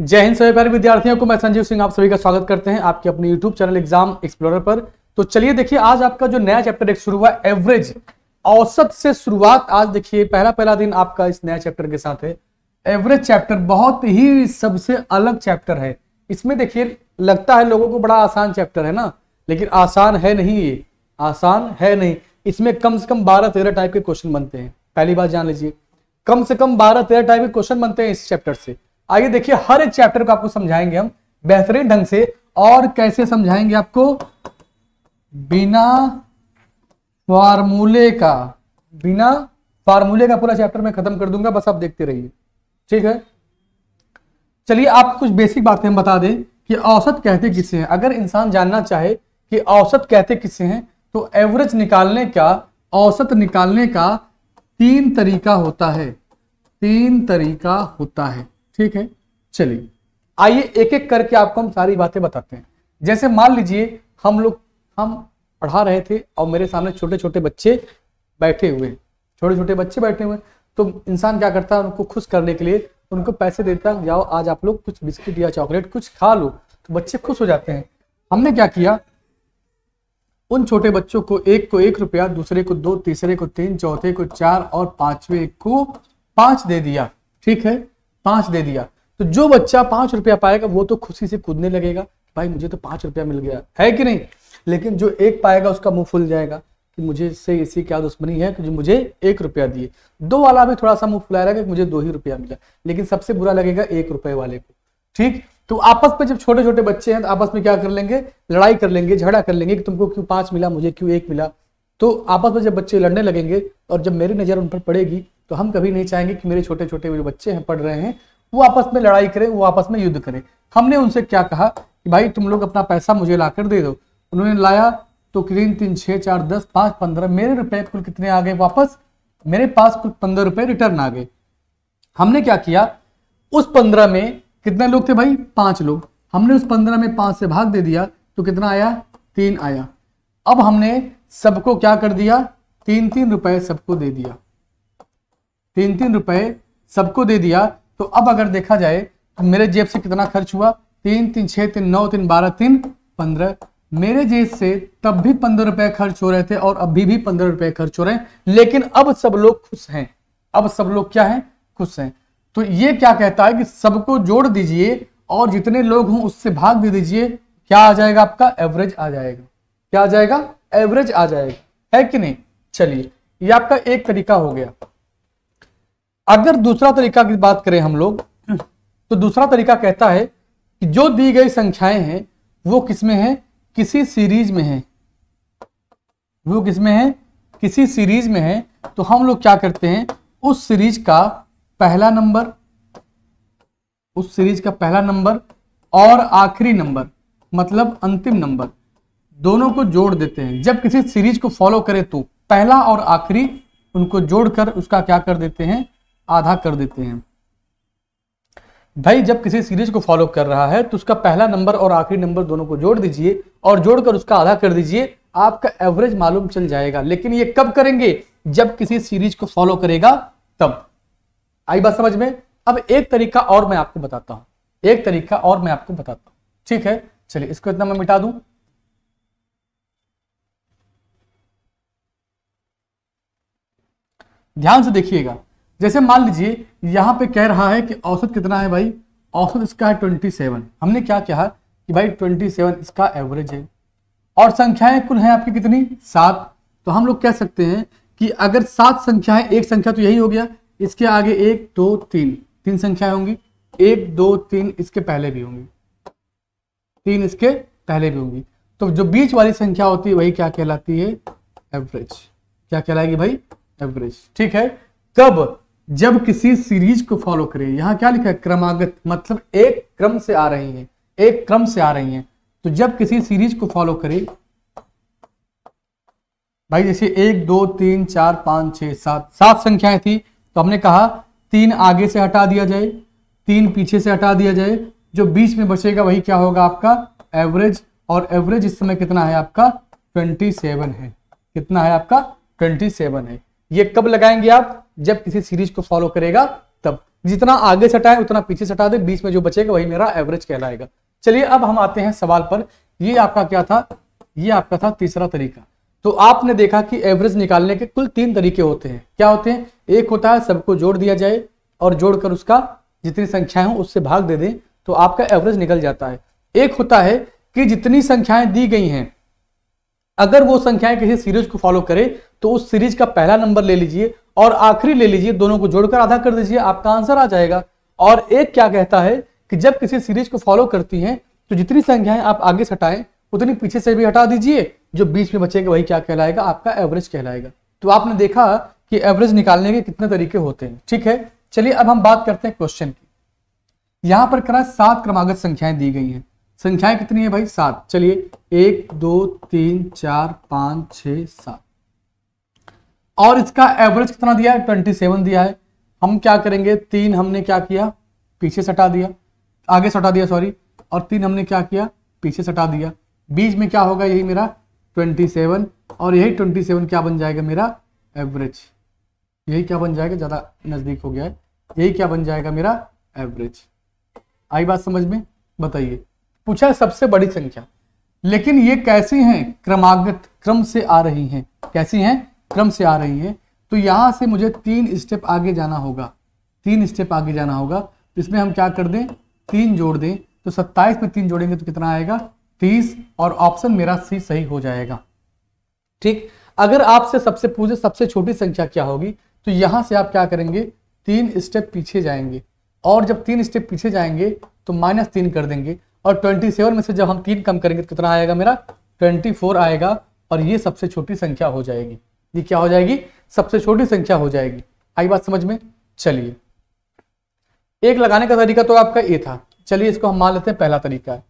जय हिंद सभी प्यारे विद्यार्थियों को मैं संजीव सिंह आप सभी का स्वागत करते हैं आपके अपने YouTube चैनल एग्जाम एक्सप्लोरर पर तो चलिए देखिए आज आपका जो नया चैप्टर एक शुरू हुआ एवरेज औसत से शुरुआत आज देखिए पहला पहला दिन आपका इस नया चैप्टर के साथ है एवरेज चैप्टर बहुत ही सबसे अलग चैप्टर है इसमें देखिए लगता है लोगों को बड़ा आसान चैप्टर है ना लेकिन आसान है नहीं ये आसान है नहीं इसमें कम से कम बारह तेरह टाइप के क्वेश्चन बनते हैं पहली बात जान लीजिए कम से कम बारह तेरह टाइप के क्वेश्चन बनते हैं इस चैप्टर से आइए देखिए हर एक चैप्टर को आपको समझाएंगे हम बेहतरीन ढंग से और कैसे समझाएंगे आपको बिना फार्मूले का बिना फार्मूले का पूरा चैप्टर मैं खत्म कर दूंगा बस आप देखते रहिए ठीक है चलिए आप कुछ बेसिक बातें हम बता दें कि औसत कहते किसे हैं अगर इंसान जानना चाहे कि औसत कहते किसे हैं तो एवरेज निकालने का औसत निकालने का तीन तरीका होता है तीन तरीका होता है ठीक है चलिए आइए एक एक करके आपको हम सारी बातें बताते हैं जैसे मान लीजिए हम लोग हम पढ़ा रहे थे और मेरे सामने छोटे छोटे बच्चे बैठे हुए छोटे छोटे बच्चे बैठे हुए तो इंसान क्या करता है उनको खुश करने के लिए उनको पैसे देता जाओ आज आप लोग कुछ बिस्किट या चॉकलेट कुछ खा लो तो बच्चे खुश हो जाते हैं हमने क्या किया उन छोटे बच्चों को एक को एक रुपया दूसरे को दो तीसरे को तीन चौथे को चार और पांचवे को पांच दे दिया ठीक है पांच दे दिया तो जो बच्चा पांच रुपया पाएगा वो तो खुशी से कूदने लगेगा भाई मुझे तो पांच रुपया मिल गया है कि नहीं लेकिन जो एक पाएगा उसका मुंह फुल जाएगा कि मुझे से इसी क्या दुश्मनी है कि जो मुझे एक रुपया दिए दो वाला भी थोड़ा सा मुंह फुला रहेगा कि मुझे दो ही रुपया मिला लेकिन सबसे बुरा लगेगा एक रुपए वाले को ठीक तो आपस में जब छोटे छोटे बच्चे हैं तो आपस में क्या कर लेंगे लड़ाई कर लेंगे झगड़ा कर लेंगे कि तुमको क्यों पांच मिला मुझे क्यों एक मिला तो आपस में जब बच्चे लड़ने लगेंगे और जब मेरी नजर उन पर पड़ेगी तो हम कभी नहीं चाहेंगे कि मेरे छोटे छोटे जो बच्चे हैं पढ़ रहे हैं वो आपस में लड़ाई करें वो आपस में युद्ध करें हमने उनसे क्या कहा कि भाई तुम लोग अपना पैसा मुझे ला कर दे दो उन्होंने लाया तो तीन तीन छः चार दस पाँच पंद्रह मेरे रुपए कुल कितने आ गए वापस मेरे पास कुल पंद्रह रुपये रिटर्न आ गए हमने क्या किया उस पंद्रह में कितने लोग थे भाई पांच लोग हमने उस पंद्रह में पांच से भाग दे दिया तो कितना आया तीन आया अब हमने सबको क्या कर दिया तीन तीन रुपए सबको दे दिया तीन तीन रुपए सबको दे दिया तो अब अगर देखा जाए तो मेरे जेब से कितना खर्च हुआ तीन तीन छह तीन नौ तीन बारह तीन पंद्रह मेरे जेब से तब भी पंद्रह रुपए खर्च हो रहे थे और अभी भी पंद्रह रुपए खर्च हो रहे हैं लेकिन अब सब लोग खुश हैं अब सब लोग क्या हैं खुश हैं तो ये क्या कहता है कि सबको जोड़ दीजिए और जितने लोग हों उससे भाग दे दीजिए क्या आ जाएगा आपका एवरेज आ जाएगा क्या आ जाएगा एवरेज आ जाएगा है कि नहीं चलिए ये आपका एक तरीका हो गया अगर दूसरा तरीका की बात करें हम लोग हम्म। तो दूसरा तरीका कहता है कि जो दी गई संख्याएं हैं वो किसमें हैं किसी सीरीज में हैं वो किसमें हैं किसी सीरीज में है तो हम लोग क्या करते हैं उस सीरीज का पहला नंबर उस सीरीज का पहला नंबर और आखिरी नंबर मतलब अंतिम नंबर दोनों को जोड़ देते हैं जब किसी सीरीज को फॉलो करें तो पहला और आखिरी उनको जोड़कर उसका क्या कर देते हैं आधा कर देते हैं भाई जब किसी सीरीज को फॉलो कर रहा है तो उसका पहला नंबर और आखिरी नंबर दोनों को जोड़ दीजिए और जोड़कर उसका आधा कर दीजिए आपका एवरेज मालूम चल जाएगा लेकिन ये कब करेंगे जब किसी सीरीज को फॉलो करेगा तब आई बात समझ में अब एक तरीका और मैं आपको बताता हूं एक तरीका और मैं आपको बताता हूं ठीक है चलिए इसको इतना मैं मिटा दू ध्यान से देखिएगा जैसे मान लीजिए यहाँ पे कह रहा है कि औसत कितना है भाई औसत इसका है ट्वेंटी सेवन हमने क्या कहा कि भाई ट्वेंटी सेवन इसका एवरेज है और संख्याएं कुल हैं आपकी कितनी सात तो हम लोग कह सकते हैं कि अगर सात संख्याएं एक संख्या तो यही हो गया इसके आगे एक दो तीन तीन संख्याएं होंगी एक दो तीन इसके पहले भी होंगी तीन इसके पहले भी होंगी तो जो बीच वाली संख्या होती है वही क्या कहलाती है एवरेज क्या कहलाएगी भाई एवरेज ठीक है कब जब किसी सीरीज को फॉलो करें यहां क्या लिखा है क्रमागत मतलब एक क्रम से आ रही है एक क्रम से आ रही है तो जब किसी सीरीज को फॉलो करे भाई जैसे एक दो तीन चार पांच छह सात सात संख्याएं थी तो हमने कहा तीन आगे से हटा दिया जाए तीन पीछे से हटा दिया जाए जो बीच में बचेगा वही क्या होगा आपका एवरेज और एवरेज इस समय कितना है आपका ट्वेंटी सेवन है कितना है आपका ट्वेंटी सेवन है ये कब लगाएंगे आप जब किसी सीरीज को फॉलो करेगा तब जितना आगे सटाए उतना पीछे सटा दे बीच में जो बचेगा वही मेरा एवरेज कहलाएगा चलिए अब हम आते हैं सवाल पर ये आपका क्या था ये आपका था तीसरा तरीका तो आपने देखा कि एवरेज निकालने के कुल तीन तरीके होते हैं क्या होते हैं एक होता है सबको जोड़ दिया जाए और जोड़कर उसका जितनी संख्याएं हो उससे भाग दे दें तो आपका एवरेज निकल जाता है एक होता है कि जितनी संख्याएं दी गई हैं अगर वो संख्याएं किसी सीरीज को फॉलो करे तो उस सीरीज का पहला नंबर ले लीजिए और आखिरी ले लीजिए दोनों को जोड़कर आधा कर दीजिए आपका आंसर आ जाएगा और एक क्या कहता है कि जब किसी सीरीज को फॉलो करती है तो जितनी संख्याएं आप आगे से हटाएं उतनी पीछे से भी हटा दीजिए जो बीच में बचेगा वही क्या कहलाएगा आपका एवरेज कहलाएगा तो आपने देखा कि एवरेज निकालने के कितने तरीके होते हैं ठीक है चलिए अब हम बात करते हैं क्वेश्चन की यहां पर करा सात क्रमागत संख्याएं दी गई हैं संख्याएं कितनी है भाई सात चलिए एक दो तीन चार पांच छ सात और इसका एवरेज कितना दिया है ट्वेंटी सेवन दिया है हम क्या करेंगे तीन हमने क्या किया पीछे सटा दिया आगे सटा दिया सॉरी और तीन हमने क्या किया पीछे सटा दिया बीच में क्या होगा यही मेरा ट्वेंटी सेवन और यही ट्वेंटी सेवन क्या बन जाएगा मेरा एवरेज यही क्या बन जाएगा ज़्यादा नज़दीक हो गया है यही क्या बन जाएगा मेरा एवरेज आई बात समझ में बताइए पूछा है सबसे बड़ी संख्या लेकिन ये कैसी हैं क्रमागत क्रम से आ रही हैं कैसी हैं क्रम से आ रही है तो यहाँ से मुझे तीन स्टेप आगे जाना होगा तीन स्टेप आगे जाना होगा इसमें हम क्या कर दें तीन जोड़ दें तो सत्ताईस में तीन जोड़ेंगे तो कितना आएगा तीस और ऑप्शन मेरा सी सही हो जाएगा ठीक अगर आपसे सबसे पूछे सबसे छोटी संख्या क्या होगी तो यहां से आप क्या करेंगे तीन स्टेप पीछे जाएंगे और जब तीन स्टेप पीछे जाएंगे तो माइनस तीन कर देंगे और ट्वेंटी सेवन में से जब हम तीन कम करेंगे तो कितना आएगा मेरा ट्वेंटी फोर आएगा और ये सबसे छोटी संख्या हो जाएगी ये क्या हो जाएगी सबसे छोटी संख्या हो जाएगी आई बात समझ में चलिए एक लगाने का तरीका तो आपका ये था चलिए इसको हम मान लेते हैं पहला तरीका है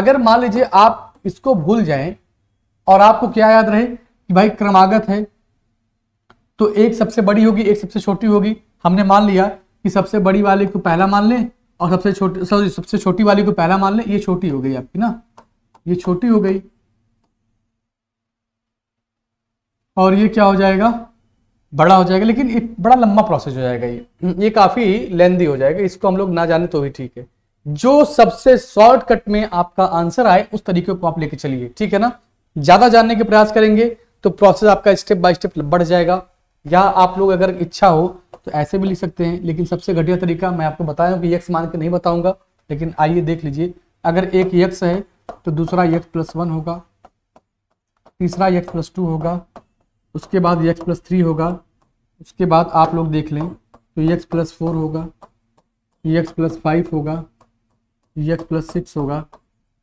अगर मान लीजिए आप इसको भूल जाएं और आपको क्या याद रहे कि भाई क्रमागत है तो एक सबसे बड़ी होगी एक सबसे छोटी होगी हमने मान लिया कि सबसे बड़ी वाली को पहला मान लें और सबसे छोटी सॉरी सबसे छोटी वाली को पहला मान लें ये छोटी हो गई आपकी ना ये छोटी हो गई और ये क्या हो जाएगा बड़ा हो जाएगा लेकिन ये बड़ा लंबा प्रोसेस हो जाएगा ये हम्म। ये काफ़ी लेंदी हो जाएगा इसको हम लोग ना जाने तो भी ठीक है जो सबसे शॉर्टकट में आपका आंसर आए उस तरीके को आप लेके चलिए ठीक है ना ज़्यादा जानने के प्रयास करेंगे तो प्रोसेस आपका स्टेप बाय स्टेप बढ़ जाएगा या आप लोग अगर इच्छा हो तो ऐसे भी लिख सकते हैं लेकिन सबसे घटिया तरीका मैं आपको बताया हूँ कि यक्स मान के नहीं बताऊंगा लेकिन आइए देख लीजिए अगर एक यक्स है तो दूसरा यक्स प्लस वन होगा तीसरा यक्स प्लस टू होगा उसके बाद एक्स प्लस थ्री होगा उसके बाद आप लोग देख लें तो एक्स प्लस फोर होगा एक्स प्लस फाइव होगा एक्स प्लस सिक्स होगा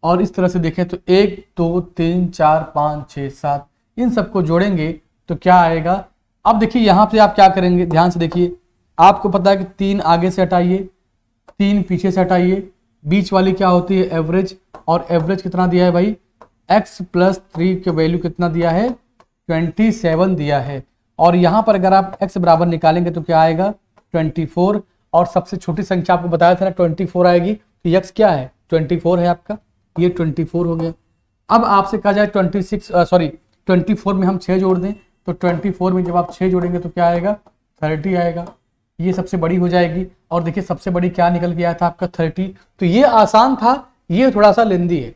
और इस तरह से देखें तो एक दो तीन चार पाँच छः सात इन सबको जोड़ेंगे तो क्या आएगा अब देखिए यहाँ से आप क्या करेंगे ध्यान से देखिए आपको पता है कि तीन आगे से हटाइए तीन पीछे से हटाइए बीच वाली क्या होती है एवरेज और एवरेज कितना दिया है भाई एक्स प्लस थ्री के वैल्यू कितना दिया है ट्वेंटी सेवन दिया है और यहां पर अगर आप एक्स बराबर निकालेंगे तो क्या आएगा ट्वेंटी फोर और सबसे छोटी संख्या आपको बताया था ना ट्वेंटी फोर आएगी तो यक्स क्या है ट्वेंटी फोर है आपका ये ट्वेंटी फोर हो गया अब आपसे कहा जाए twenty six sorry twenty four में हम छः जोड़ दें तो ट्वेंटी फोर में जब आप छः जोड़ेंगे तो क्या आएगा थर्टी आएगा ये सबसे बड़ी हो जाएगी और देखिए सबसे बड़ी क्या निकल गया था आपका थर्टी तो ये आसान था ये थोड़ा सा लेंदी है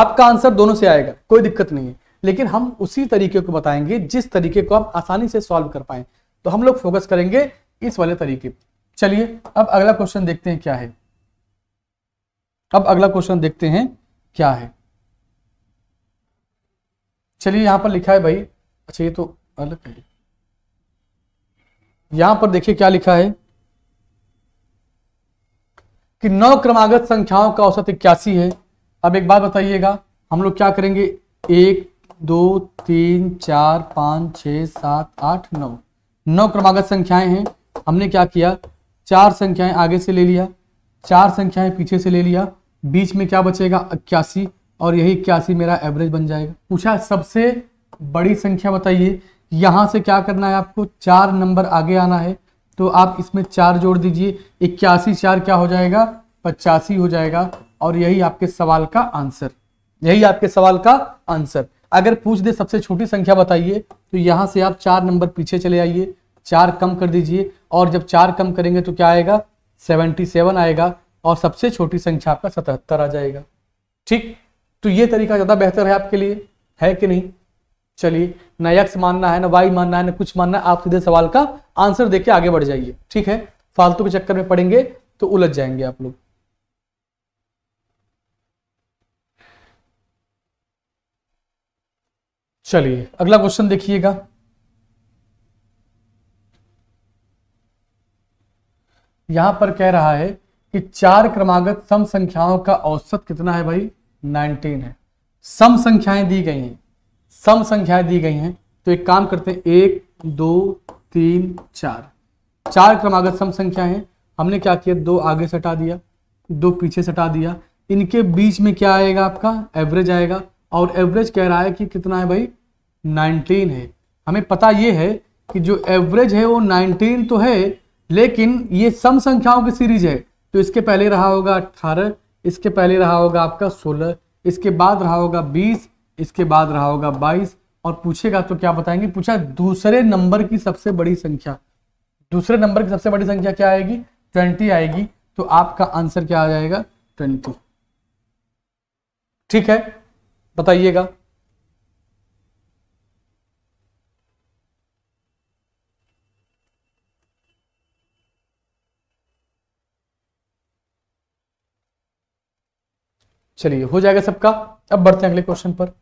आपका आंसर दोनों से आएगा कोई दिक्कत नहीं है लेकिन हम उसी तरीके को बताएंगे जिस तरीके को आप आसानी से सॉल्व कर पाए तो हम लोग फोकस करेंगे इस वाले तरीके चलिए अब अगला क्वेश्चन देखते हैं क्या है अब अगला क्वेश्चन देखते हैं क्या है चलिए यहां पर लिखा है भाई अच्छा ये तो अलग है यहां पर देखिए क्या लिखा है कि नौ क्रमागत संख्याओं का औसत इक्यासी है अब एक बात बताइएगा हम लोग क्या करेंगे एक दो तीन चार पाँच छ सात आठ नौ नौ क्रमागत संख्याएं हैं हमने क्या किया चार संख्याएं आगे से ले लिया चार संख्याएं पीछे से ले लिया बीच में क्या बचेगा इक्यासी और यही इक्यासी मेरा एवरेज बन जाएगा पूछा सबसे बड़ी संख्या बताइए यहाँ से क्या करना है आपको चार नंबर आगे आना है तो आप इसमें चार जोड़ दीजिए इक्यासी चार क्या हो जाएगा पचासी हो जाएगा और यही आपके सवाल का आंसर यही आपके सवाल का आंसर अगर पूछ दे सबसे छोटी संख्या बताइए तो यहाँ से आप चार नंबर पीछे चले आइए चार कम कर दीजिए और जब चार कम करेंगे तो क्या आएगा सेवेंटी सेवन आएगा और सबसे छोटी संख्या आपका सतहत्तर आ जाएगा ठीक तो ये तरीका ज़्यादा बेहतर है आपके लिए है कि नहीं चलिए न यक्स मानना है ना वाई मानना है ना कुछ मानना है आप सीधे सवाल का आंसर देके आगे बढ़ जाइए ठीक है फालतू के चक्कर में पड़ेंगे तो उलझ जाएंगे आप लोग चलिए अगला क्वेश्चन देखिएगा यहां पर कह रहा है कि चार क्रमागत सम संख्याओं का औसत कितना है भाई 19 है सम संख्याएं दी गई हैं सम संख्याएं दी गई हैं तो एक काम करते हैं एक दो तीन चार चार क्रमागत सम संख्या हैं हमने क्या किया दो आगे सटा दिया दो पीछे सटा दिया इनके बीच में क्या आएगा आपका एवरेज आएगा और एवरेज कह रहा है कि कितना है भाई 19 है हमें पता ये है कि जो एवरेज है वो 19 तो है लेकिन ये सम संख्याओं की सीरीज है तो इसके पहले रहा होगा अट्ठारह इसके पहले रहा होगा आपका सोलह इसके बाद रहा होगा बीस इसके बाद रहा होगा बाईस और पूछेगा तो क्या बताएंगे पूछा दूसरे नंबर की सबसे बड़ी संख्या दूसरे नंबर की सबसे बड़ी संख्या क्या आएगी ट्वेंटी आएगी तो आपका आंसर क्या आ जाएगा ट्वेंटी ठीक है बताइएगा चलिए हो जाएगा सबका अब बढ़ते हैं अगले क्वेश्चन पर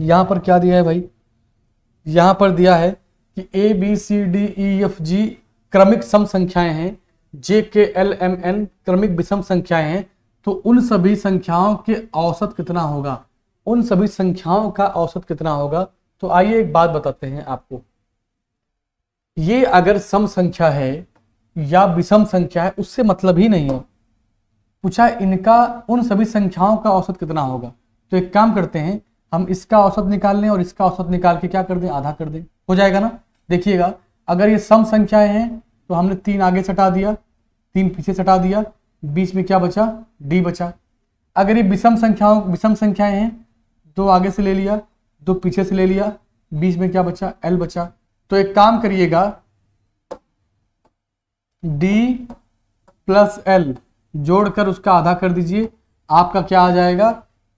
यहां पर क्या दिया है भाई यहां पर दिया है कि A B C D E F G क्रमिक सम संख्याएं हैं जे के एल एम एन क्रमिक विषम संख्याएं हैं तो उन सभी संख्याओं के औसत कितना होगा उन सभी संख्याओं का औसत कितना होगा तो आइए एक बात बताते हैं आपको ये अगर सम संख्या है या विषम संख्या है उससे मतलब ही नहीं है पूछा इनका उन सभी संख्याओं का औसत कितना होगा तो एक काम करते हैं हम इसका औसत निकाल लें और इसका औसत निकाल के क्या कर दें आधा कर दें हो जाएगा ना देखिएगा अगर ये सम संख्याएं हैं तो हमने तीन आगे सटा दिया तीन पीछे सटा दिया बीच में क्या बचा डी बचा अगर ये विषम संख्याओं विषम संख्याएं हैं दो आगे से ले लिया दो पीछे से ले लिया बीच में क्या बचा एल बचा तो एक काम करिएगा d प्लस एल जोड़कर उसका आधा कर दीजिए आपका क्या आ जाएगा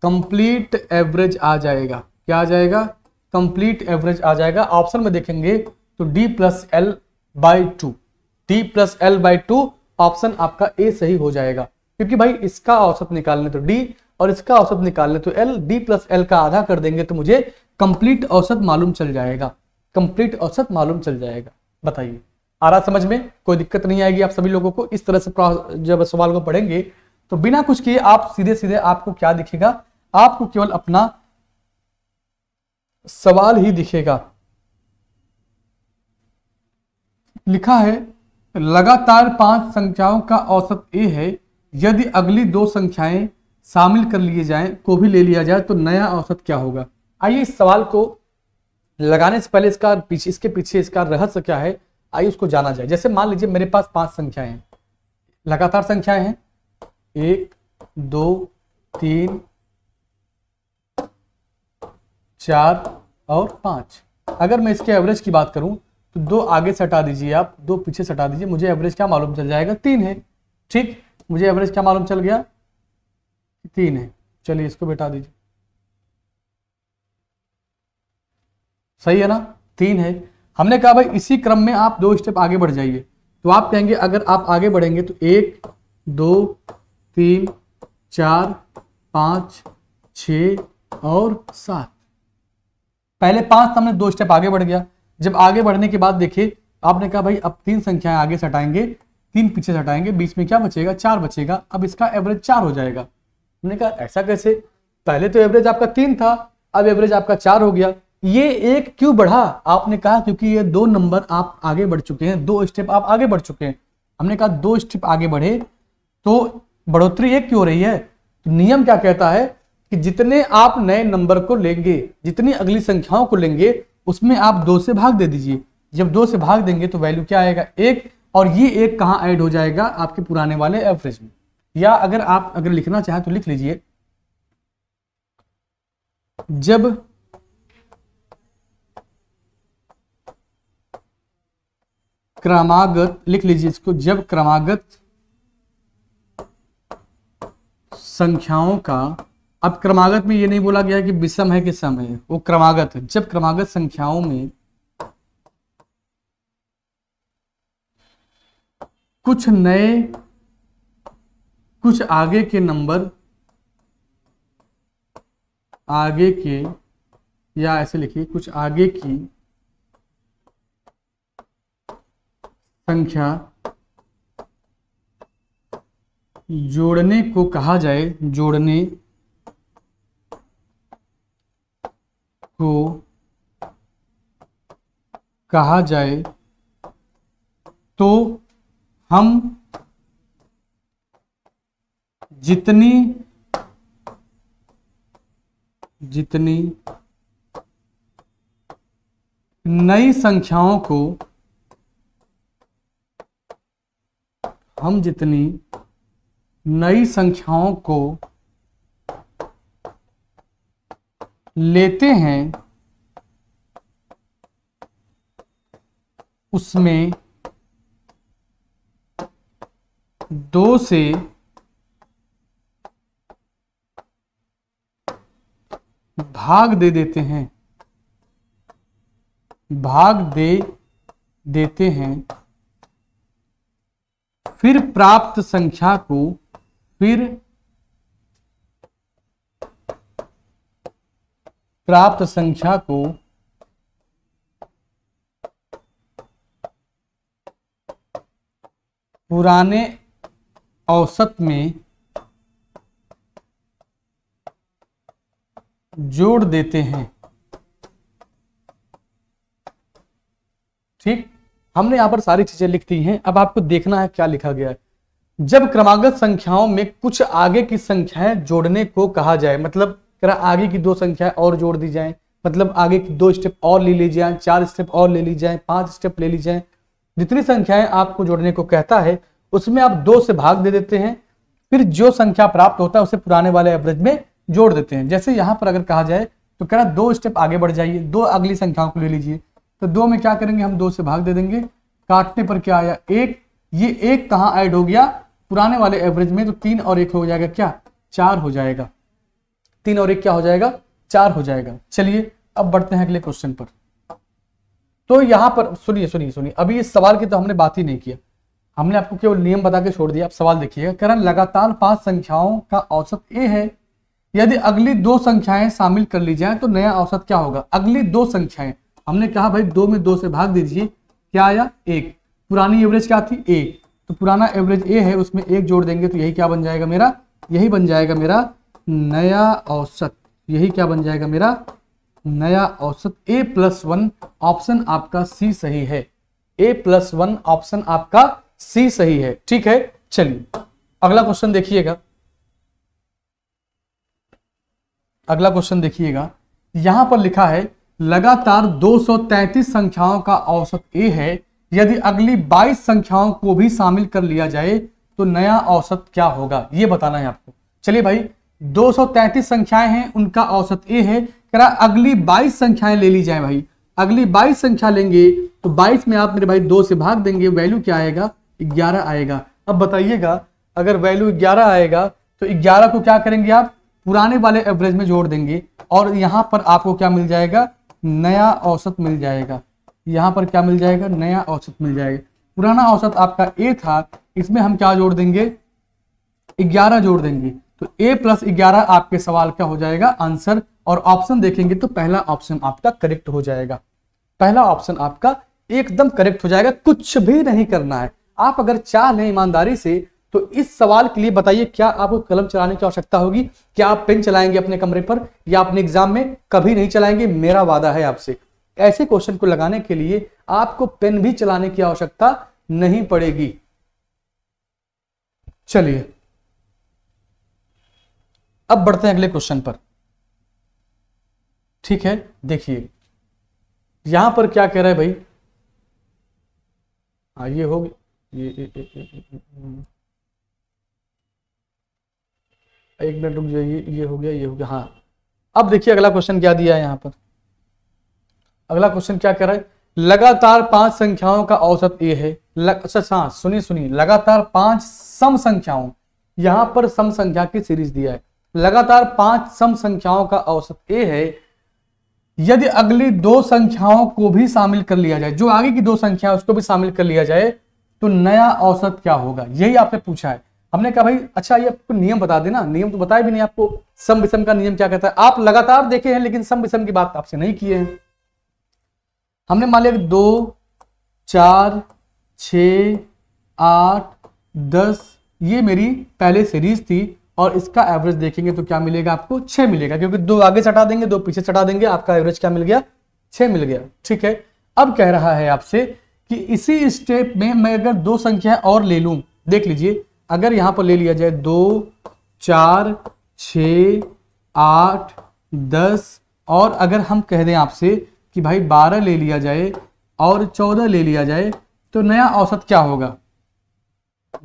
कंप्लीट एवरेज आ जाएगा क्या आ जाएगा कंप्लीट एवरेज आ जाएगा ऑप्शन में देखेंगे तो d plus L by two D plus L by two option आपका ए सही हो जाएगा क्योंकि भाई इसका औसत निकालने तो d और इसका औसत निकालने तो l d प्लस एल का आधा कर देंगे तो मुझे कंप्लीट औसत मालूम चल जाएगा कंप्लीट औसत मालूम चल जाएगा बताइए आ रहा समझ में कोई दिक्कत नहीं आएगी आप सभी लोगों को इस तरह से जब सवाल को पढ़ेंगे तो बिना कुछ किए आप सीधे सीधे आपको क्या दिखेगा आपको केवल अपना सवाल ही दिखेगा लिखा है लगातार पांच संख्याओं का औसत ए है यदि अगली दो संख्याएं शामिल कर लिए जाएं को भी ले लिया जाए तो नया औसत क्या होगा आइए इस सवाल को लगाने से पहले इसका पीछे इसके पीछे इसका रहस्य क्या है आइए उसको जाना जाए जैसे मान लीजिए मेरे पास पांच संख्याएं हैं लगातार संख्याएं हैं एक दो तीन चार और पांच अगर मैं इसके एवरेज की बात करूं तो दो आगे से हटा दीजिए आप दो पीछे से हटा दीजिए मुझे एवरेज क्या मालूम चल जाएगा तीन है ठीक मुझे एवरेज क्या मालूम चल गया तीन है चलिए इसको बैठा दीजिए सही है ना तीन है हमने कहा भाई इसी क्रम में आप दो स्टेप आगे बढ़ जाइए तो आप कहेंगे अगर आप आगे बढ़ेंगे तो एक दो तीन चार पाँच छ और सात पहले पांच तो हमने दो स्टेप आगे बढ़ गया जब आगे बढ़ने के बाद देखिए आपने कहा भाई अब तीन संख्याएं आगे सटाएंगे तीन पीछे सटाएंगे बीच में क्या बचेगा चार बचेगा अब इसका एवरेज चार हो जाएगा हमने कहा ऐसा कैसे पहले तो एवरेज आपका तीन था अब एवरेज आपका चार हो गया ये एक क्यों बढ़ा आपने कहा क्योंकि ये दो नंबर आप आगे बढ़ चुके हैं दो स्टेप आप आगे बढ़ चुके हैं हमने कहा दो स्टेप आगे बढ़े तो बढ़ोतरी एक क्यों हो रही है तो नियम क्या कहता है कि जितने आप नए नंबर को लेंगे जितनी अगली संख्याओं को लेंगे उसमें आप दो से भाग दे दीजिए जब दो से भाग देंगे तो वैल्यू क्या आएगा एक और ये एक कहाँ ऐड हो जाएगा आपके पुराने वाले एवरेज में या अगर आप अगर लिखना चाहें तो लिख लीजिए जब क्रमागत लिख लीजिए इसको जब क्रमागत संख्याओं का अब क्रमागत में ये नहीं बोला गया कि विषम है कि सम है वो क्रमागत है जब क्रमागत संख्याओं में कुछ नए कुछ आगे के नंबर आगे के या ऐसे लिखिए कुछ आगे की संख्या जोड़ने को कहा जाए जोड़ने को कहा जाए तो हम जितनी जितनी नई संख्याओं को हम जितनी नई संख्याओं को लेते हैं उसमें दो से भाग दे देते हैं भाग दे देते हैं फिर प्राप्त संख्या को फिर प्राप्त संख्या को पुराने औसत में जोड़ देते हैं ठीक हमने यहाँ पर सारी चीजें लिख दी हैं अब आपको देखना है क्या लिखा गया है जब क्रमागत संख्याओं में कुछ आगे की संख्याएं जोड़ने को कहा जाए मतलब क्या आगे की दो संख्याएं और जोड़ दी जाए मतलब आगे की दो स्टेप और ले ली जाए चार स्टेप और ले ली जाए पांच स्टेप ले ली जाए जितनी संख्याएं आपको जोड़ने को कहता है उसमें आप दो से भाग दे देते हैं फिर जो संख्या प्राप्त होता है उसे पुराने वाले एवरेज में जोड़ देते हैं जैसे यहाँ पर अगर कहा जाए तो कह रहा दो स्टेप आगे बढ़ जाइए दो अगली संख्याओं को ले लीजिए तो दो में क्या करेंगे हम दो से भाग दे देंगे काटने पर क्या आया एक ये एक कहां ऐड हो गया पुराने वाले एवरेज में तो तीन और एक हो जाएगा क्या चार हो जाएगा तीन और एक क्या हो जाएगा चार हो जाएगा चलिए अब बढ़ते हैं अगले क्वेश्चन पर तो यहां पर सुनिए सुनिए सुनिए अभी इस सवाल की तो हमने बात ही नहीं किया हमने आपको केवल नियम बता के छोड़ दिया आप सवाल देखिएगा करण लगातार पांच संख्याओं का औसत ए है यदि अगली दो संख्याएं शामिल कर ली जाए तो नया औसत क्या होगा अगली दो संख्याएं हमने कहा भाई दो में दो से भाग दीजिए क्या आया एक पुरानी एवरेज क्या थी ए तो पुराना एवरेज ए है उसमें एक जोड़ देंगे तो यही क्या बन जाएगा मेरा यही बन जाएगा मेरा नया औसत यही क्या बन जाएगा मेरा नया औसत ए प्लस वन ऑप्शन आपका सी सही है ए प्लस वन ऑप्शन आपका सी सही है ठीक है चलिए अगला क्वेश्चन देखिएगा अगला क्वेश्चन देखिएगा यहां पर लिखा है लगातार 233 संख्याओं का औसत ए है यदि अगली 22 संख्याओं को भी शामिल कर लिया जाए तो नया औसत क्या होगा ये बताना है आपको चलिए भाई 233 संख्याएं हैं उनका औसत ए है क्या अगली 22 संख्याएं ले ली जाए भाई अगली 22 संख्या लेंगे तो 22 में आप मेरे भाई दो से भाग देंगे वैल्यू क्या आएगा ग्यारह आएगा अब बताइएगा अगर वैल्यू ग्यारह आएगा तो ग्यारह को क्या करेंगे आप पुराने वाले एवरेज में जोड़ देंगे और यहां पर आपको क्या मिल जाएगा नया औसत मिल जाएगा यहाँ पर क्या मिल जाएगा नया औसत मिल जाएगा पुराना औसत आपका ए था इसमें हम क्या जोड़ देंगे ग्यारह जोड़ देंगे तो ए प्लस ग्यारह आपके सवाल का हो जाएगा आंसर और ऑप्शन देखेंगे तो पहला ऑप्शन आपका करेक्ट हो जाएगा पहला ऑप्शन आपका एकदम करेक्ट हो जाएगा कुछ भी नहीं करना है आप अगर चाह लें ईमानदारी से तो इस सवाल के लिए बताइए क्या आपको कलम चलाने की आवश्यकता होगी क्या आप पेन चलाएंगे अपने कमरे पर या अपने एग्जाम में कभी नहीं चलाएंगे मेरा वादा है आपसे ऐसे क्वेश्चन को लगाने के लिए आपको पेन भी चलाने की आवश्यकता नहीं पड़ेगी चलिए अब बढ़ते हैं अगले क्वेश्चन पर ठीक है देखिए यहां पर क्या कह रहा है भाई हाँ ये हो गया एक मिनट रुक जाइए ये हो गया ये हो गया हाँ अब देखिए अगला क्वेश्चन क्या दिया है यहाँ पर अगला क्वेश्चन क्या कर रहा है लगातार पांच संख्याओं का औसत ए है अच्छा हाँ, सुनिए सुनिए लगातार पांच सम संख्याओं यहां पर सम संख्या की सीरीज दिया है लगातार पांच सम संख्याओं का औसत ए है यदि अगली दो संख्याओं को भी शामिल कर लिया जाए जो आगे की दो संख्या उसको भी शामिल कर लिया जाए तो नया औसत क्या होगा यही आपने पूछा है हमने कहा भाई अच्छा ये आपको नियम बता देना नियम तो बताया भी नहीं आपको सम विषम का नियम क्या कहता है आप लगातार देखे हैं लेकिन सम विषम की बात आपसे नहीं किए हैं हमने मान लिया दो चार छ आठ दस ये मेरी पहले सीरीज थी और इसका एवरेज देखेंगे तो क्या मिलेगा आपको छ मिलेगा क्योंकि दो आगे चटा देंगे दो पीछे चटा देंगे आपका एवरेज क्या मिल गया छ मिल गया ठीक है अब कह रहा है आपसे कि इसी स्टेप में मैं अगर दो संख्या और ले लू देख लीजिए अगर यहाँ पर ले लिया जाए दो चार छ आठ दस और अगर हम कह दें आपसे कि भाई बारह ले लिया जाए और चौदह ले लिया जाए तो नया औसत क्या होगा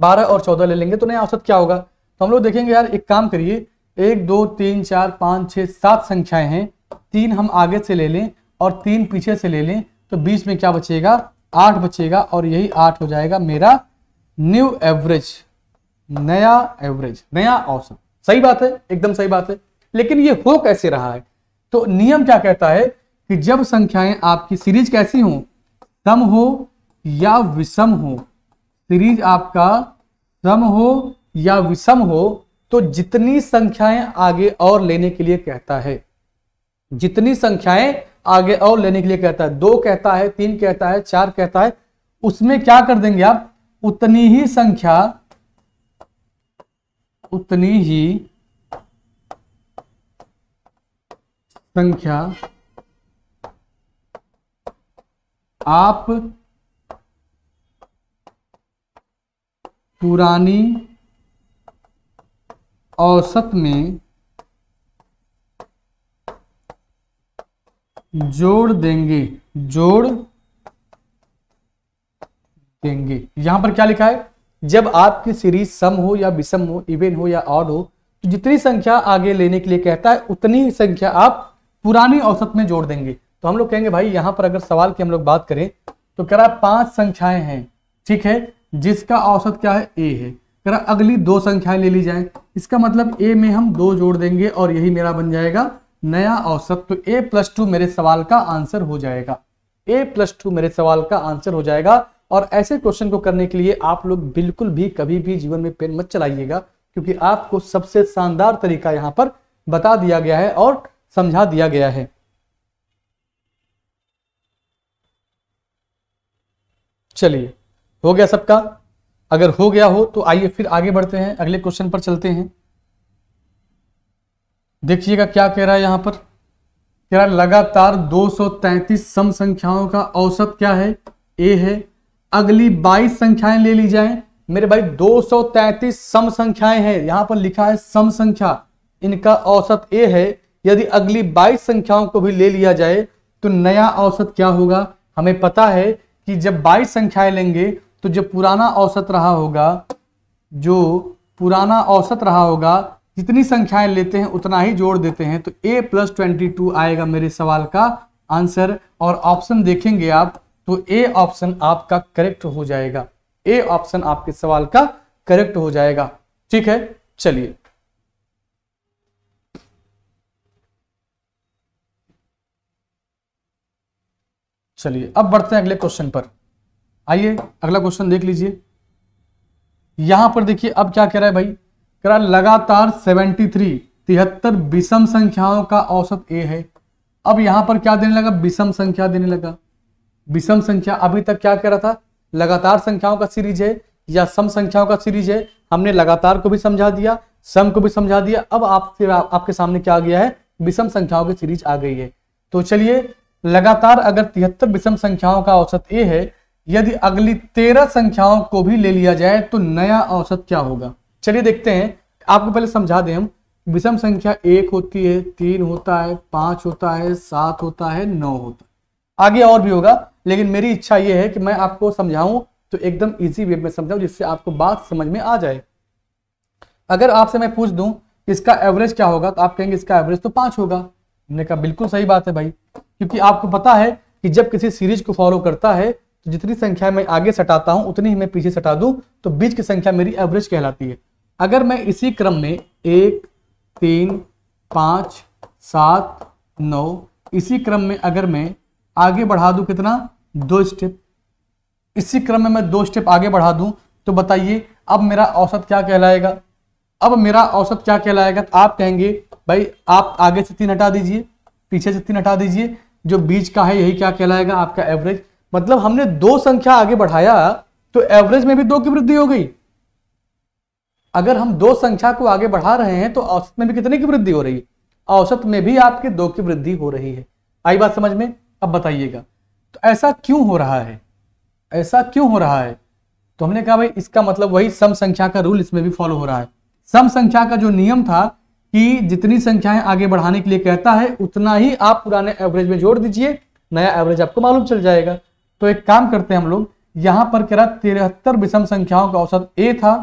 बारह और चौदह ले लेंगे तो नया औसत क्या होगा तो हम लोग देखेंगे यार एक काम करिए एक दो तीन चार पाँच छः सात संख्याएं हैं तीन हम आगे से ले लें और तीन पीछे से ले लें तो बीच में क्या बचेगा आठ बचेगा और यही आठ हो जाएगा मेरा न्यू एवरेज नया एवरेज नया औसत सही बात है एकदम सही बात है लेकिन ये हो कैसे रहा है तो नियम क्या कहता है कि जब संख्याएं आपकी सीरीज कैसी हो सम हो या विषम हो सीरीज आपका सम हो या विषम हो तो जितनी संख्याएं आगे और लेने के लिए कहता है जितनी संख्याएं आगे और लेने के लिए कहता है दो कहता है तीन कहता है चार कहता है उसमें क्या कर देंगे आप उतनी ही संख्या उतनी ही संख्या आप पुरानी औसत में जोड़ देंगे जोड़ देंगे यहां पर क्या लिखा है जब आपकी सीरीज सम हो या विषम हो इवेन हो या ऑड हो तो जितनी संख्या आगे लेने के लिए कहता है उतनी संख्या आप पुरानी औसत में जोड़ देंगे तो हम लोग कहेंगे भाई यहां पर अगर सवाल की हम लोग बात करें तो कह रहा पांच संख्याएं हैं ठीक है जिसका औसत क्या है ए है कह रहा अगली दो संख्याएं ले ली जाए इसका मतलब ए में हम दो जोड़ देंगे और यही मेरा बन जाएगा नया औसत तो ए प्लस टू मेरे सवाल का आंसर हो जाएगा ए प्लस टू मेरे सवाल का आंसर हो जाएगा और ऐसे क्वेश्चन को करने के लिए आप लोग बिल्कुल भी कभी भी जीवन में पेन मत चलाइएगा क्योंकि आपको सबसे शानदार तरीका यहां पर बता दिया गया है और समझा दिया गया है चलिए हो गया सबका अगर हो गया हो तो आइए फिर आगे बढ़ते हैं अगले क्वेश्चन पर चलते हैं देखिएगा क्या कह रहा है यहां पर कह रहा है लगातार 233 सम संख्याओं का औसत क्या है ए है अगली 22 संख्याएं ले ली जाए मेरे भाई 233 सम संख्याएं हैं यहां पर लिखा है सम संख्या इनका औसत ए है यदि अगली 22 संख्याओं को भी ले लिया जाए तो नया औसत क्या होगा हमें पता है कि जब 22 संख्याएं लेंगे तो जो पुराना औसत रहा होगा जो पुराना औसत रहा होगा जितनी संख्याएं लेते हैं उतना ही जोड़ देते हैं तो ए प्लस ट्वेंटी आएगा मेरे सवाल का आंसर और ऑप्शन देखेंगे आप तो ए ऑप्शन आपका करेक्ट हो जाएगा ए ऑप्शन आपके सवाल का करेक्ट हो जाएगा ठीक है चलिए चलिए अब बढ़ते हैं अगले क्वेश्चन पर आइए अगला क्वेश्चन देख लीजिए यहां पर देखिए अब क्या कह रहा है भाई कह रहा लगातार 73 तिहत्तर विषम संख्याओं का औसत ए है अब यहां पर क्या देने लगा विषम संख्या देने लगा विषम संख्या अभी तक क्या कह रहा था लगातार संख्याओं का सीरीज है या सम संख्याओं का सीरीज है हमने लगातार को भी समझा दिया सम को भी समझा दिया अब आपके आपके सामने क्या आ गया है विषम संख्याओं की सीरीज आ गई है तो चलिए लगातार अगर तिहत्तर विषम संख्याओं का औसत ए है यदि अगली तेरह संख्याओं को भी ले लिया जाए तो नया औसत क्या होगा चलिए देखते हैं आपको पहले समझा दें हम विषम संख्या एक होती है तीन होता है पांच होता है सात होता है नौ होता है आगे और भी होगा लेकिन मेरी इच्छा ये है कि मैं आपको समझाऊं तो एकदम इजी वे में समझाऊं जिससे आपको बात समझ में आ जाए अगर आपसे मैं पूछ दूं इसका एवरेज क्या होगा तो आप कहेंगे इसका एवरेज तो पांच होगा हमने कहा बिल्कुल सही बात है भाई क्योंकि आपको पता है कि जब किसी सीरीज को फॉलो करता है तो जितनी संख्या में आगे सटाता हूं उतनी ही मैं पीछे सटा दूं तो बीच की संख्या मेरी एवरेज कहलाती है अगर मैं इसी क्रम में एक तीन पांच सात नौ इसी क्रम में अगर मैं आगे बढ़ा दू कितना दो स्टेप इसी क्रम में मैं दो स्टेप आगे बढ़ा दूं तो बताइए अब मेरा औसत क्या कहलाएगा अब मेरा औसत क्या कहलाएगा तो आप कहेंगे भाई आप आगे से तीन हटा दीजिए पीछे से तीन हटा दीजिए जो बीच का है यही क्या कहलाएगा आपका एवरेज मतलब हमने दो संख्या आगे बढ़ाया तो एवरेज में भी दो की वृद्धि हो गई अगर हम दो संख्या को आगे बढ़ा रहे हैं तो औसत में भी कितने की वृद्धि हो रही है औसत में भी आपके दो की वृद्धि हो रही है आई बात समझ में अब बताइएगा तो ऐसा क्यों हो रहा है ऐसा क्यों हो रहा है तो हमने कहा भाई इसका मतलब वही सम संख्या का रूल इसमें भी फॉलो हो रहा है सम संख्या का जो नियम था कि जितनी संख्याएं आगे बढ़ाने के लिए कहता है उतना ही आप पुराने एवरेज में जोड़ दीजिए नया एवरेज आपको मालूम चल जाएगा तो एक काम करते हैं हम लोग यहां पर कह रहा तिरहत्तर विषम संख्याओं का औसत ए था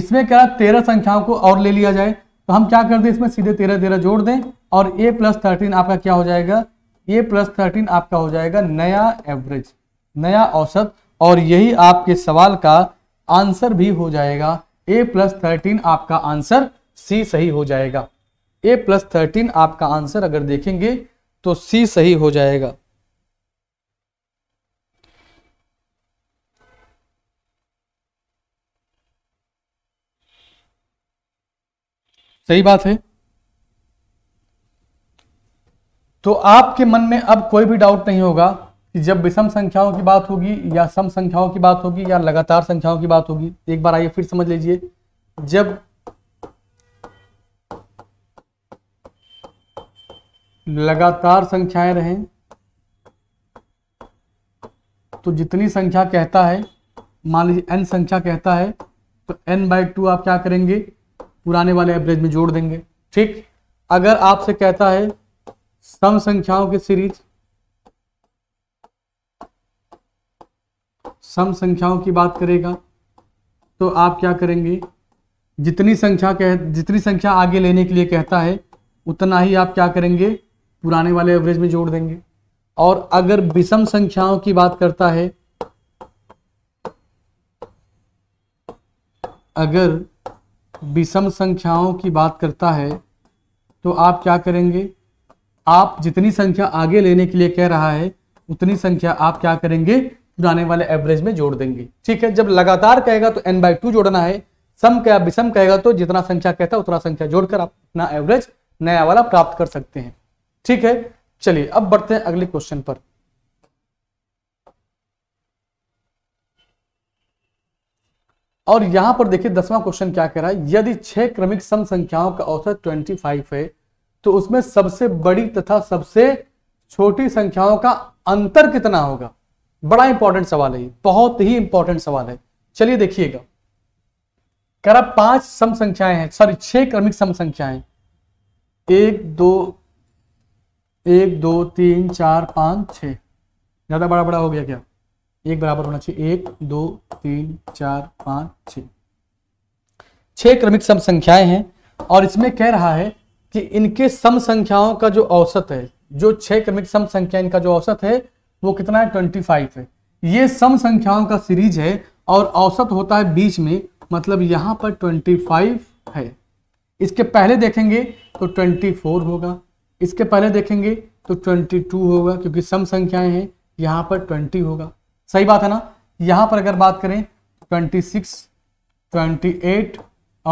इसमें कह रहा तेरह संख्याओं को और ले लिया जाए तो हम क्या कर दें इसमें सीधे तेरह तेरह जोड़ दें और ए प्लस थर्टीन आपका क्या हो जाएगा ये प्लस थर्टीन आपका हो जाएगा नया एवरेज नया औसत और यही आपके सवाल का आंसर भी हो जाएगा ए प्लस थर्टीन आपका आंसर सी सही हो जाएगा ए प्लस थर्टीन आपका आंसर अगर देखेंगे तो सी सही हो जाएगा सही बात है तो आपके मन में अब कोई भी डाउट नहीं होगा कि जब विषम संख्याओं की बात होगी या सम संख्याओं की बात होगी या लगातार संख्याओं की बात होगी एक बार आइए फिर समझ लीजिए जब लगातार संख्याएं रहें तो जितनी संख्या कहता है मान लीजिए एन संख्या कहता है तो एन बाई टू आप क्या करेंगे पुराने वाले एवरेज में जोड़ देंगे ठीक अगर आपसे कहता है सम संख्याओं की सीरीज सम संख्याओं की बात करेगा तो आप क्या करेंगे जितनी संख्या कह जितनी संख्या आगे लेने के लिए कहता है उतना ही आप क्या करेंगे पुराने वाले एवरेज में जोड़ देंगे और अगर विषम संख्याओं की बात करता है अगर विषम संख्याओं की बात करता है तो आप क्या करेंगे आप जितनी संख्या आगे लेने के लिए कह रहा है उतनी संख्या आप क्या करेंगे पुराने वाले एवरेज में जोड़ देंगे ठीक है जब लगातार कहेगा तो एन बाई टू जोड़ना है सम क्या विषम कहेगा तो जितना संख्या कहता है उतना संख्या जोड़कर आप अपना एवरेज नया वाला प्राप्त कर सकते हैं ठीक है चलिए अब बढ़ते हैं अगले क्वेश्चन पर और यहां पर देखिए दसवां क्वेश्चन क्या कह रहा है यदि छह क्रमिक सम संख्याओं का औसत 25 है तो उसमें सबसे बड़ी तथा सबसे छोटी संख्याओं का अंतर कितना होगा बड़ा इंपॉर्टेंट सवाल है बहुत ही इंपॉर्टेंट सवाल है चलिए देखिएगा करा पांच सम संख्याएं हैं सॉरी छह क्रमिक सम संख्याएं एक दो एक दो तीन चार पांच छ ज्यादा बड़ा बड़ा हो गया क्या एक बराबर होना चाहिए एक दो तीन चार पांच छ क्रमिक सम संख्याएं हैं और इसमें कह रहा है कि इनके सम संख्याओं का जो औसत है जो छह क्रमिक सम संख्या इनका जो औसत है वो कितना है ट्वेंटी फाइव है ये सम संख्याओं का सीरीज है और औसत होता है बीच में मतलब यहाँ पर ट्वेंटी फाइव है इसके पहले देखेंगे तो ट्वेंटी फोर होगा इसके पहले देखेंगे तो ट्वेंटी टू होगा क्योंकि सम संख्याएं हैं यहाँ पर ट्वेंटी होगा सही बात है ना यहाँ पर अगर बात करें ट्वेंटी सिक्स ट्वेंटी एट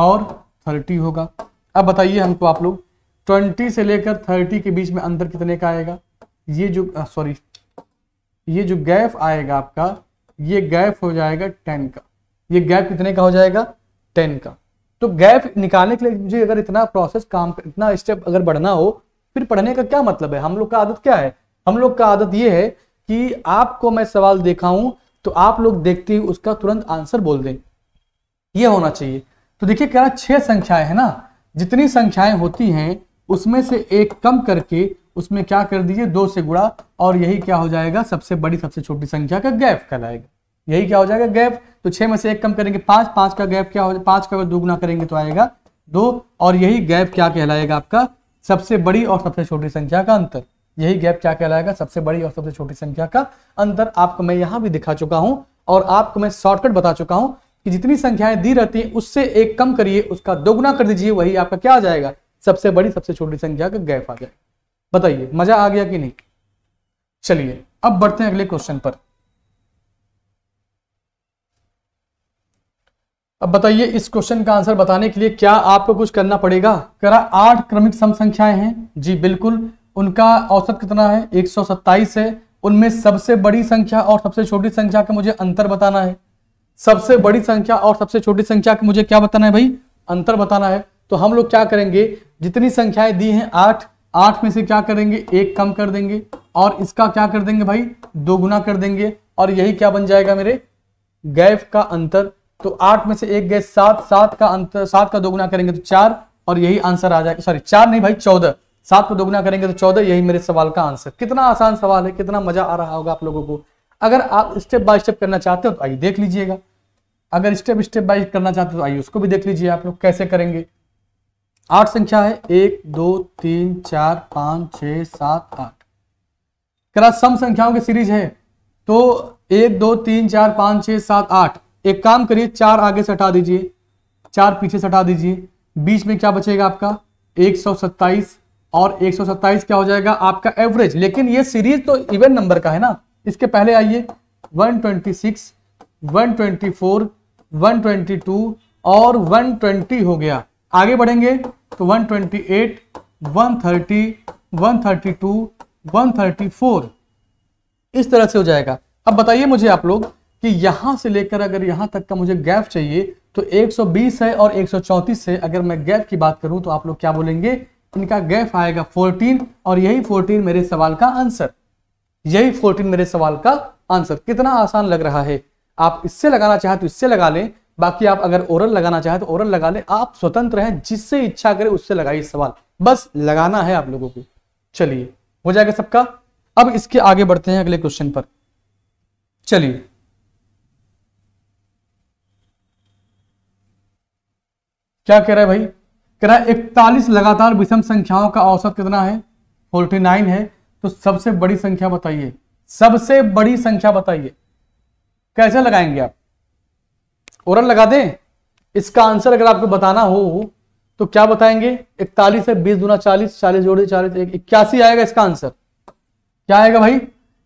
और थर्टी होगा अब बताइए हमको आप लोग ट्वेंटी से लेकर थर्टी के बीच में अंतर कितने का आएगा ये जो सॉरी ये जो गैप आएगा आपका ये गैप हो जाएगा टेन का ये गैप कितने का हो जाएगा टेन का तो गैप निकालने के लिए मुझे अगर इतना प्रोसेस काम इतना स्टेप अगर बढ़ना हो फिर पढ़ने का क्या मतलब है हम लोग का आदत क्या है हम लोग का आदत ये है कि आपको मैं सवाल देखा हूं तो आप लोग देखते ही उसका तुरंत आंसर बोल दें ये होना चाहिए तो देखिए क्या छह संख्याएं है ना जितनी संख्याएं होती हैं उसमें से एक कम करके उसमें क्या कर दीजिए दो से गुड़ा और यही क्या हो जाएगा सबसे बड़ी सबसे छोटी संख्या का गैप कहलाएगा यही क्या हो जाएगा गैप तो छह में से एक कम करेंगे पांच पांच का गैप क्या हो जाएगा पांच का अगर दोगुना करेंगे तो आएगा दो और यही गैप क्या कहलाएगा आपका सबसे बड़ी और सबसे छोटी संख्या का अंतर यही गैप क्या कहलाएगा सबसे बड़ी और सबसे छोटी संख्या का अंतर आपको मैं यहां भी दिखा चुका हूं और आपको मैं शॉर्टकट बता चुका हूं कि जितनी संख्याएं दी रहती हैं उससे एक कम करिए उसका दोगुना कर दीजिए वही आपका क्या आ जाएगा सबसे बड़ी सबसे छोटी संख्या का गैप आ जाए बताइए मजा आ गया कि नहीं चलिए अब बढ़ते हैं अगले क्वेश्चन पर अब बताइए इस क्वेश्चन का आंसर बताने के लिए क्या आपको कुछ करना पड़ेगा करा आठ क्रमिक सम संख्याएं हैं जी बिल्कुल उनका औसत कितना है 127 है उनमें सबसे बड़ी संख्या और सबसे छोटी संख्या का मुझे अंतर बताना है सबसे बड़ी संख्या और सबसे छोटी संख्या का मुझे क्या बताना है भाई अंतर बताना है तो हम लोग क्या करेंगे जितनी संख्याएं दी हैं आठ आठ में से क्या करेंगे एक कम कर देंगे और इसका क्या कर देंगे भाई दो गुना कर देंगे और यही क्या बन जाएगा मेरे गैप का अंतर तो आठ में से एक गए सात सात का अंतर सात का दोगुना करेंगे तो चार और यही आंसर आ जाएगा सॉरी चार नहीं भाई चौदह सात को दोगुना करेंगे तो चौदह यही मेरे सवाल का आंसर कितना आसान सवाल है कितना मजा आ रहा होगा आप लोगों को अगर आप स्टेप बाय स्टेप करना चाहते हो तो आइए देख लीजिएगा अगर स्टेप स्टेप बाय करना चाहते हो तो आइए उसको भी देख लीजिए आप लोग कैसे करेंगे आठ संख्या है एक दो तीन चार पाँच छ सात आठ क्या सम संख्याओं की सीरीज है तो एक दो तीन चार पाँच छ सात आठ एक काम करिए चार आगे से हटा दीजिए चार पीछे से हटा दीजिए बीच में क्या बचेगा आपका एक सौ सत्ताईस और एक सौ सत्ताईस क्या हो जाएगा आपका एवरेज लेकिन ये सीरीज तो इवेंट नंबर का है ना इसके पहले आइए one twenty six one twenty four one twenty two और वन ट्वेंटी हो गया आगे बढ़ेंगे तो 128, 130, 132, 134 इस तरह से हो जाएगा अब बताइए मुझे आप लोग कि यहां से लेकर अगर यहां तक का मुझे गैप चाहिए तो 120 है और 134 है अगर मैं गैप की बात करूं तो आप लोग क्या बोलेंगे इनका गैप आएगा 14 और यही 14 मेरे सवाल का आंसर यही 14 मेरे सवाल का आंसर कितना आसान लग रहा है आप इससे लगाना चाहें तो इससे लगा लें बाकी आप अगर ओरल लगाना चाहे तो ओरल लगा ले आप स्वतंत्र हैं जिससे इच्छा करें उससे लगाइए सवाल बस लगाना है आप लोगों को चलिए हो जाएगा सबका अब इसके आगे बढ़ते हैं अगले क्वेश्चन पर चलिए क्या कह रहा है भाई कह रहा है इकतालीस लगातार विषम संख्याओं का औसत कितना है फोर्टी नाइन है तो सबसे बड़ी संख्या बताइए सबसे बड़ी संख्या बताइए कैसे लगाएंगे आप ओरल लगा दें इसका आंसर अगर आपको बताना हो तो क्या बताएंगे इकतालीस है बीस दूना चालीस चालीस जोड़े चालीस एक इक्यासी आएगा इसका आंसर क्या आएगा भाई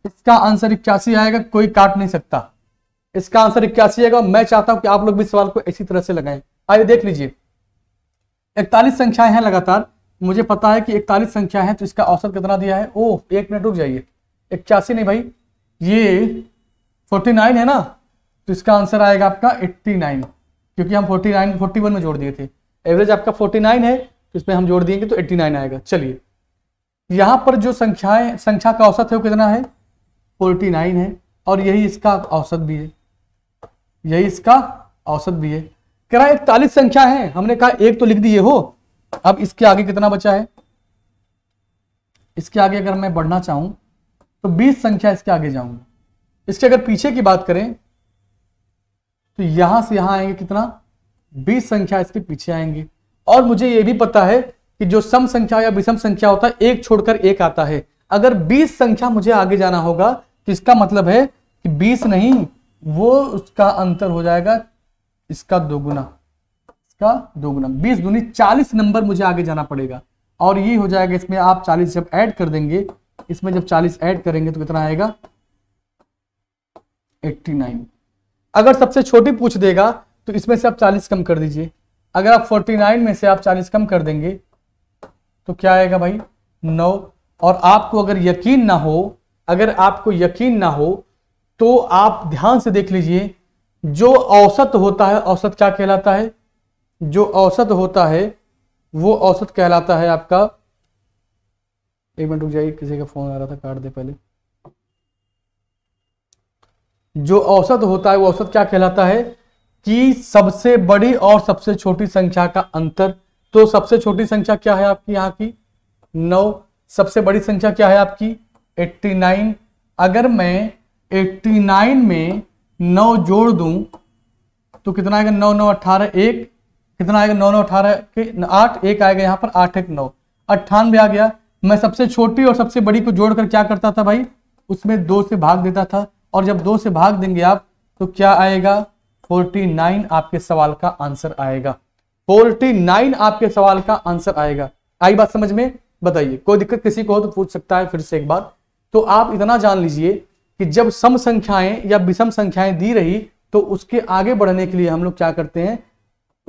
इसका आंसर इक्यासी आएगा कोई काट नहीं सकता इसका आंसर इक्यासी आएगा मैं चाहता हूं कि आप लोग भी सवाल को इसी तरह से लगाएं आइए देख लीजिए इकतालीस संख्याएं हैं लगातार मुझे पता है कि इकतालीस संख्या है तो इसका औसत कितना दिया है ओह एक मिनट रुक जाइए इक्यासी नहीं भाई ये फोर्टी नाइन है ना तो इसका आंसर आएगा आपका 89 क्योंकि हम 49 41 में जोड़ दिए थे एवरेज आपका 49 है तो इसमें हम जोड़ देंगे तो 89 आएगा चलिए यहाँ पर जो संख्याएं संख्या का औसत है वो कितना है 49 है और यही इसका औसत भी है यही इसका औसत भी है कह रहा इकतालीस संख्या है हमने कहा एक तो लिख दिए हो अब इसके आगे कितना बचा है इसके आगे अगर मैं बढ़ना चाहूं तो 20 संख्या इसके आगे जाऊंगा इसके अगर पीछे की बात करें तो यहां से यहां आएंगे कितना बीस संख्या इसके पीछे आएंगे और मुझे यह भी पता है कि जो सम संख्या या विषम संख्या होता है एक छोड़कर एक आता है अगर बीस संख्या मुझे आगे जाना होगा तो इसका मतलब है कि बीस नहीं वो उसका अंतर हो जाएगा इसका दोगुना इसका दोगुना बीस दूनी चालीस नंबर मुझे आगे जाना पड़ेगा और ये हो जाएगा इसमें आप चालीस जब ऐड कर देंगे इसमें जब चालीस ऐड करेंगे तो कितना आएगा एट्टी नाइन अगर सबसे छोटी पूछ देगा तो इसमें से आप चालीस कम कर दीजिए अगर आप फोर्टी नाइन में से आप चालीस कम कर देंगे तो क्या आएगा भाई नौ और आपको अगर यकीन ना हो अगर आपको यकीन ना हो तो आप ध्यान से देख लीजिए जो औसत होता है औसत क्या कहलाता है जो औसत होता है वो औसत कहलाता है आपका एक मिनट रुक जाइए किसी का फोन आ रहा था काट दे पहले जो औसत होता है वो औसत क्या कहलाता है कि सबसे बड़ी और सबसे छोटी संख्या का अंतर तो सबसे छोटी संख्या क्या है आपकी यहाँ की नौ सबसे बड़ी संख्या क्या है आपकी 89 अगर मैं 89 में नौ जोड़ दूं तो कितना आएगा नौ नौ अठारह एक कितना आएगा नौ नौ अठारह के आठ एक आएगा यहाँ पर आठ एक नौ अट्ठानवे आ गया मैं सबसे छोटी और सबसे बड़ी को जोड़कर क्या करता था भाई उसमें दो से भाग देता था और जब दो से भाग देंगे आप तो क्या आएगा 49 आपके सवाल का आंसर आएगा 49 आपके सवाल का आंसर आएगा आई बात समझ में बताइए कोई दिक्कत किसी को हो तो पूछ सकता है फिर से एक बार तो आप इतना जान लीजिए कि जब सम संख्याएं या विषम संख्याएं दी रही तो उसके आगे बढ़ने के लिए हम लोग क्या करते हैं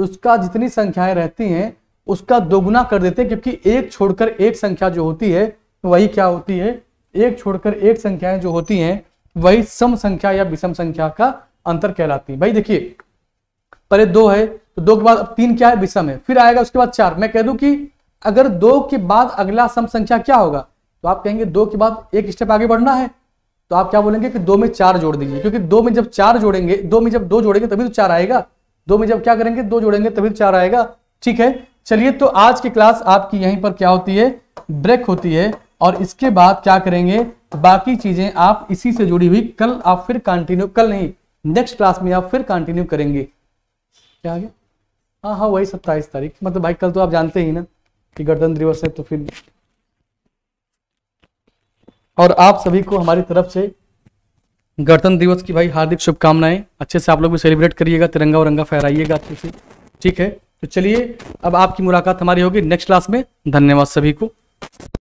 उसका जितनी संख्याएं रहती हैं उसका दोगुना कर देते हैं क्योंकि एक छोड़कर एक संख्या जो होती है तो वही क्या होती है एक छोड़कर एक संख्याएं जो होती हैं वही सम संख्या या विषम संख्या का अंतर कहलाती है भाई देखिए पहले दो है तो दो के बाद अब तीन क्या है विषम है फिर आएगा उसके बाद चार मैं कह दूं कि अगर दो के बाद अगला सम संख्या क्या होगा तो आप कहेंगे दो के बाद एक स्टेप आगे बढ़ना है तो आप क्या बोलेंगे कि दो में चार जोड़ दीजिए क्योंकि दो में जब चार जोड़ेंगे दो में जब दो जोड़ेंगे तभी तो चार आएगा दो में जब क्या करेंगे दो जोड़ेंगे तभी तो चार आएगा ठीक है चलिए तो आज की क्लास आपकी यहीं पर क्या होती है ब्रेक होती है और इसके बाद क्या करेंगे बाकी चीजें आप इसी से जुड़ी हुई कल आप फिर कंटिन्यू कल नहीं नेक्स्ट क्लास में आप फिर कंटिन्यू करेंगे क्या आगे हाँ हाँ वही सत्ताईस तारीख मतलब भाई कल तो आप जानते ही ना कि गणतंत्र दिवस है तो फिर और आप सभी को हमारी तरफ से गणतंत्र दिवस की भाई हार्दिक शुभकामनाएं अच्छे से आप लोग भी सेलिब्रेट करिएगा तिरंगा वरंगा फहराइएगा अच्छे से ठीक है तो चलिए अब आपकी मुलाकात हमारी होगी नेक्स्ट क्लास में धन्यवाद सभी को